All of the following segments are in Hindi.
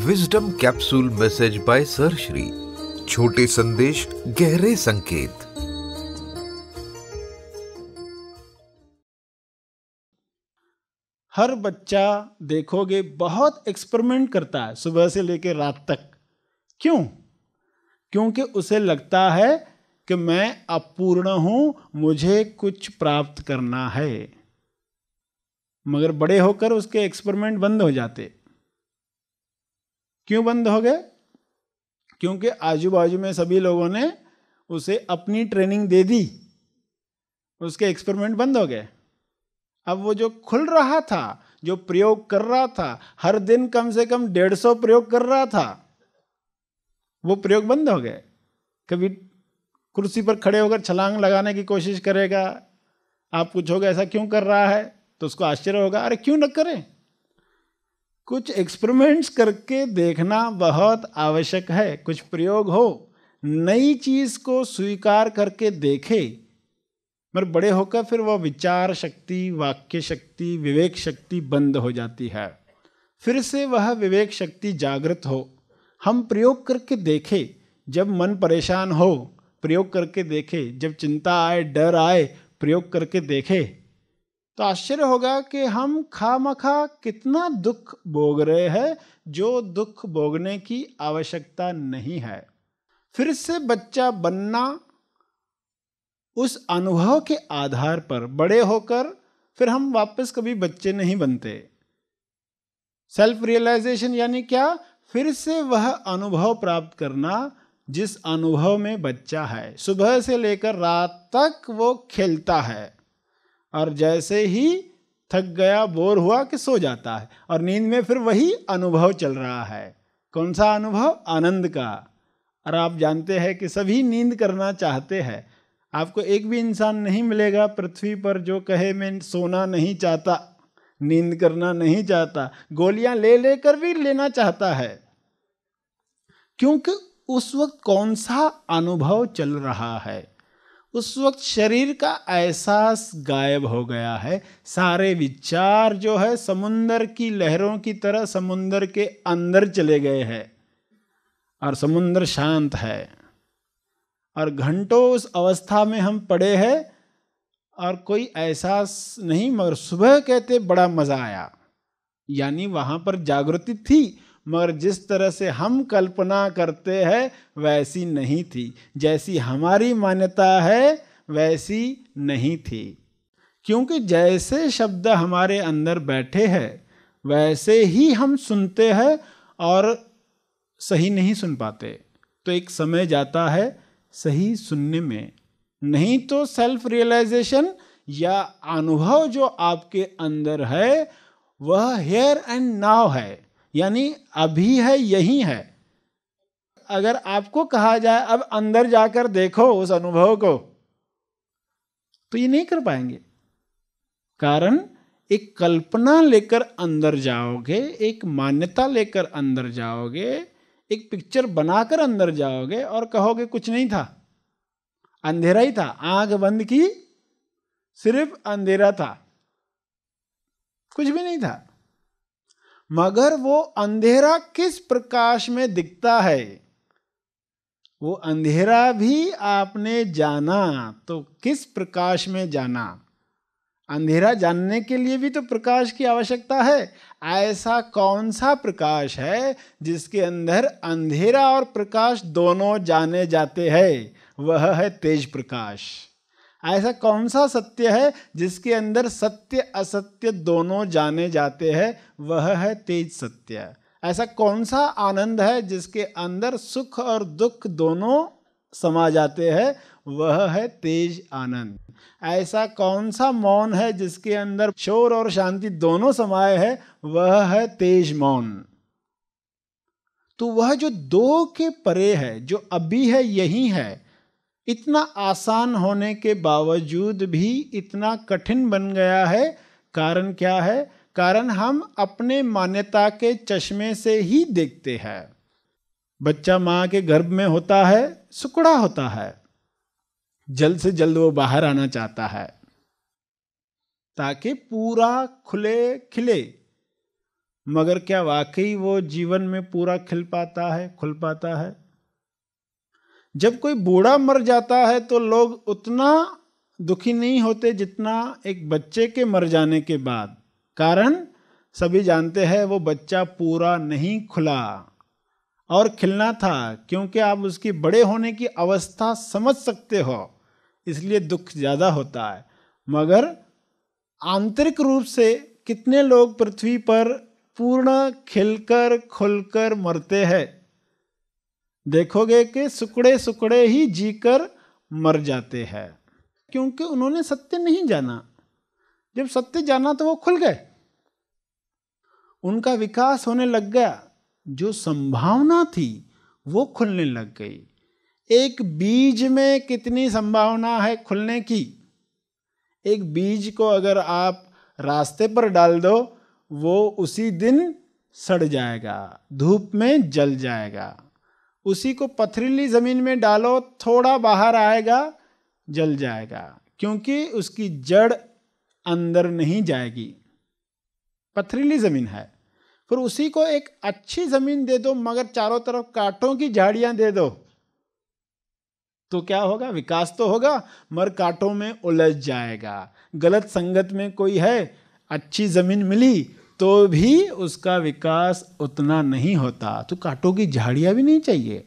Wisdom capsule message by sir Shri छोटे संदेश गहरे संकेत हर बच्चा देखोगे बहुत एक्सपेरिमेंट करता है सुबह से लेकर रात तक क्यों क्योंकि उसे लगता है कि मैं अपूर्ण हूं मुझे कुछ प्राप्त करना है मगर बड़े होकर उसके एक्सपेरिमेंट बंद हो जाते क्यों बंद हो गए क्योंकि आजू बाजू में सभी लोगों ने उसे अपनी ट्रेनिंग दे दी उसके एक्सपेरिमेंट बंद हो गए अब वो जो खुल रहा था जो प्रयोग कर रहा था हर दिन कम से कम डेढ़ सौ प्रयोग कर रहा था वो प्रयोग बंद हो गए कभी कुर्सी पर खड़े होकर छलांग लगाने की कोशिश करेगा आप कुछ होगा ऐसा क्यों कर रहा है तो उसको आश्चर्य होगा अरे क्यों न करें कुछ एक्सपेरिमेंट्स करके देखना बहुत आवश्यक है कुछ प्रयोग हो नई चीज़ को स्वीकार करके देखे मगर बड़े होकर फिर वह विचार शक्ति वाक्य शक्ति विवेक शक्ति बंद हो जाती है फिर से वह विवेक शक्ति जागृत हो हम प्रयोग करके देखें जब मन परेशान हो प्रयोग करके देखें जब चिंता आए डर आए प्रयोग करके देखें तो आश्चर्य होगा कि हम खा मखा कितना दुख भोग रहे हैं जो दुख भोगने की आवश्यकता नहीं है फिर से बच्चा बनना उस अनुभव के आधार पर बड़े होकर फिर हम वापस कभी बच्चे नहीं बनते सेल्फ रियलाइजेशन यानी क्या फिर से वह अनुभव प्राप्त करना जिस अनुभव में बच्चा है सुबह से लेकर रात तक वो खेलता है और जैसे ही थक गया बोर हुआ कि सो जाता है और नींद में फिर वही अनुभव चल रहा है कौन सा अनुभव आनंद का और आप जानते हैं कि सभी नींद करना चाहते हैं आपको एक भी इंसान नहीं मिलेगा पृथ्वी पर जो कहे मैं सोना नहीं चाहता नींद करना नहीं चाहता गोलियां ले लेकर भी लेना चाहता है क्योंकि उस वक्त कौन सा अनुभव चल रहा है उस वक्त शरीर का एहसास गायब हो गया है सारे विचार जो है समुंदर की लहरों की तरह समुंदर के अंदर चले गए हैं और समुंदर शांत है और घंटों उस अवस्था में हम पड़े हैं और कोई एहसास नहीं मगर सुबह कहते बड़ा मज़ा आया यानी वहाँ पर जागृति थी मगर जिस तरह से हम कल्पना करते हैं वैसी नहीं थी जैसी हमारी मान्यता है वैसी नहीं थी क्योंकि जैसे शब्द हमारे अंदर बैठे हैं वैसे ही हम सुनते हैं और सही नहीं सुन पाते तो एक समय जाता है सही सुनने में नहीं तो सेल्फ रियलाइजेशन या अनुभव जो आपके अंदर है वह हेयर एंड नाव है यानी अभी है यही है अगर आपको कहा जाए अब अंदर जाकर देखो उस अनुभव को तो ये नहीं कर पाएंगे कारण एक कल्पना लेकर अंदर जाओगे एक मान्यता लेकर अंदर जाओगे एक पिक्चर बनाकर अंदर जाओगे और कहोगे कुछ नहीं था अंधेरा ही था आंख बंद की सिर्फ अंधेरा था कुछ भी नहीं था मगर वो अंधेरा किस प्रकाश में दिखता है वो अंधेरा भी आपने जाना तो किस प्रकाश में जाना अंधेरा जानने के लिए भी तो प्रकाश की आवश्यकता है ऐसा कौन सा प्रकाश है जिसके अंदर अंधेरा और प्रकाश दोनों जाने जाते हैं वह है तेज प्रकाश ऐसा कौन सा सत्य है जिसके अंदर सत्य असत्य दोनों जाने जाते हैं वह है तेज सत्य ऐसा कौन सा आनंद है जिसके अंदर सुख और दुख दोनों समा जाते हैं वह है तेज आनंद ऐसा कौन सा मौन है जिसके अंदर शोर और शांति दोनों समाये है वह है तेज मौन तो वह जो दो के परे है जो अभी है यही है इतना आसान होने के बावजूद भी इतना कठिन बन गया है कारण क्या है कारण हम अपने मान्यता के चश्मे से ही देखते हैं बच्चा माँ के गर्भ में होता है सुकड़ा होता है जल्द से जल्द वो बाहर आना चाहता है ताकि पूरा खुले खिले मगर क्या वाकई वो जीवन में पूरा खिल पाता है खुल पाता है जब कोई बूढ़ा मर जाता है तो लोग उतना दुखी नहीं होते जितना एक बच्चे के मर जाने के बाद कारण सभी जानते हैं वो बच्चा पूरा नहीं खुला और खिलना था क्योंकि आप उसकी बड़े होने की अवस्था समझ सकते हो इसलिए दुख ज़्यादा होता है मगर आंतरिक रूप से कितने लोग पृथ्वी पर पूर्ण खिलकर खुलकर मरते हैं देखोगे कि सुकड़े सुकड़े ही जीकर मर जाते हैं क्योंकि उन्होंने सत्य नहीं जाना जब सत्य जाना तो वो खुल गए उनका विकास होने लग गया जो संभावना थी वो खुलने लग गई एक बीज में कितनी संभावना है खुलने की एक बीज को अगर आप रास्ते पर डाल दो वो उसी दिन सड़ जाएगा धूप में जल जाएगा उसी को पथरीली ज़मीन में डालो थोड़ा बाहर आएगा जल जाएगा क्योंकि उसकी जड़ अंदर नहीं जाएगी पथरीली ज़मीन है फिर उसी को एक अच्छी ज़मीन दे दो मगर चारों तरफ कांटों की झाड़ियाँ दे दो तो क्या होगा विकास तो होगा मगर कांटों में उलझ जाएगा गलत संगत में कोई है अच्छी ज़मीन मिली तो भी उसका विकास उतना नहीं होता तो कांटों की झाड़ियाँ भी नहीं चाहिए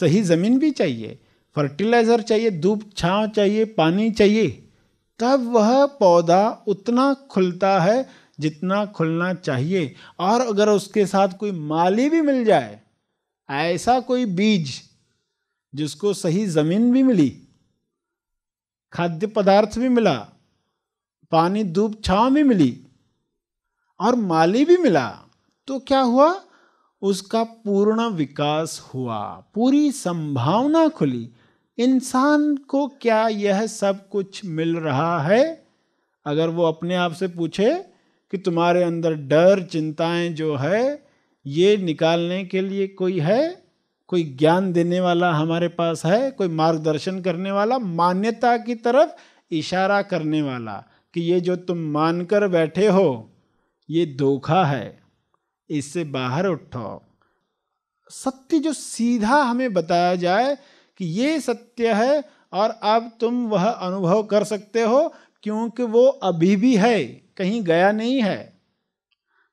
सही ज़मीन भी चाहिए फर्टिलाइज़र चाहिए धूप छाँव चाहिए पानी चाहिए तब वह पौधा उतना खुलता है जितना खुलना चाहिए और अगर उसके साथ कोई माली भी मिल जाए ऐसा कोई बीज जिसको सही ज़मीन भी मिली खाद्य पदार्थ भी मिला पानी धूप छाँव भी मिली और माली भी मिला तो क्या हुआ उसका पूर्ण विकास हुआ पूरी संभावना खुली इंसान को क्या यह सब कुछ मिल रहा है अगर वो अपने आप से पूछे कि तुम्हारे अंदर डर चिंताएं जो है ये निकालने के लिए कोई है कोई ज्ञान देने वाला हमारे पास है कोई मार्गदर्शन करने वाला मान्यता की तरफ इशारा करने वाला कि ये जो तुम मानकर बैठे हो ये धोखा है इससे बाहर उठो सत्य जो सीधा हमें बताया जाए कि ये सत्य है और अब तुम वह अनुभव कर सकते हो क्योंकि वो अभी भी है कहीं गया नहीं है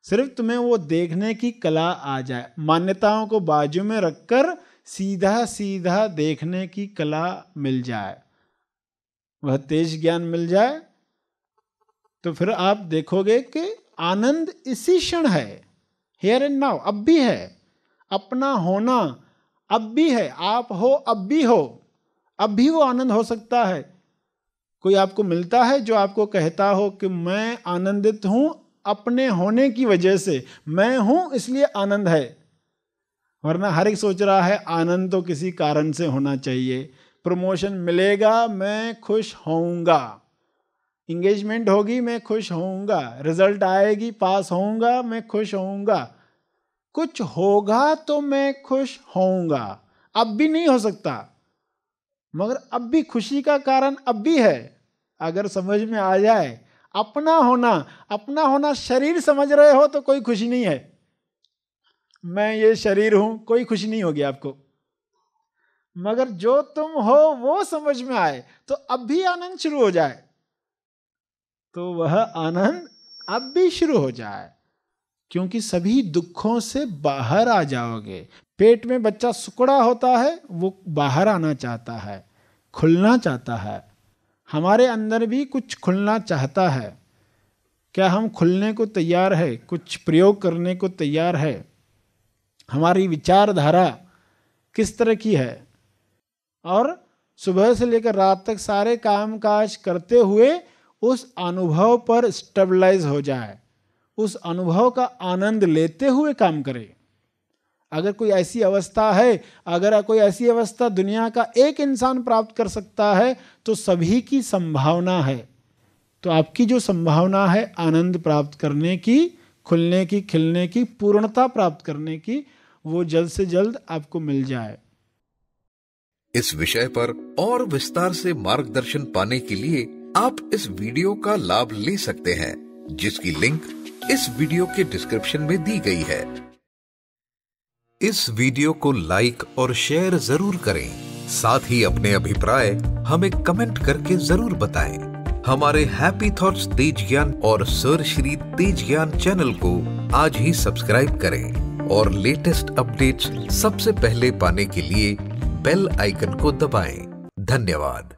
सिर्फ तुम्हें वो देखने की कला आ जाए मान्यताओं को बाजू में रखकर सीधा सीधा देखने की कला मिल जाए वह तेज ज्ञान मिल जाए तो फिर आप देखोगे कि आनंद इसी क्षण है हेयर एंड नाउ अब भी है अपना होना अब भी है आप हो अब भी हो अब भी वो आनंद हो सकता है कोई आपको मिलता है जो आपको कहता हो कि मैं आनंदित हूं अपने होने की वजह से मैं हूं इसलिए आनंद है वरना हर एक सोच रहा है आनंद तो किसी कारण से होना चाहिए प्रमोशन मिलेगा मैं खुश होऊंगा इंगेजमेंट होगी मैं खुश होऊंगा रिजल्ट आएगी पास होऊंगा मैं खुश होऊंगा कुछ होगा तो मैं खुश होऊंगा अब भी नहीं हो सकता मगर अब भी खुशी का कारण अब भी है अगर समझ में आ जाए अपना होना अपना होना शरीर समझ रहे हो तो कोई खुशी नहीं है मैं ये शरीर हूं कोई खुशी नहीं होगी आपको मगर जो तुम हो वो समझ में आए तो अब भी आनंद शुरू हो जाए तो वह आनंद अब भी शुरू हो जाए क्योंकि सभी दुखों से बाहर आ जाओगे पेट में बच्चा सुकड़ा होता है वो बाहर आना चाहता है खुलना चाहता है हमारे अंदर भी कुछ खुलना चाहता है क्या हम खुलने को तैयार है कुछ प्रयोग करने को तैयार है हमारी विचारधारा किस तरह की है और सुबह से लेकर रात तक सारे काम काज करते हुए उस अनुभव पर स्टेबलाइज हो जाए उस अनुभव का आनंद लेते हुए काम करे अगर कोई ऐसी अवस्था है अगर कोई ऐसी अवस्था दुनिया का एक इंसान प्राप्त कर सकता है तो सभी की संभावना है तो आपकी जो संभावना है आनंद प्राप्त करने की खुलने की खिलने की पूर्णता प्राप्त करने की वो जल्द से जल्द आपको मिल जाए इस विषय पर और विस्तार से मार्गदर्शन पाने के लिए आप इस वीडियो का लाभ ले सकते हैं जिसकी लिंक इस वीडियो के डिस्क्रिप्शन में दी गई है इस वीडियो को लाइक और शेयर जरूर करें साथ ही अपने अभिप्राय हमें कमेंट करके जरूर बताएं। हमारे हैप्पी थॉट्स तेज ज्ञान और सर श्री तेज ज्ञान चैनल को आज ही सब्सक्राइब करें और लेटेस्ट अपडेट्स सबसे पहले पाने के लिए बेल आइकन को दबाएं। धन्यवाद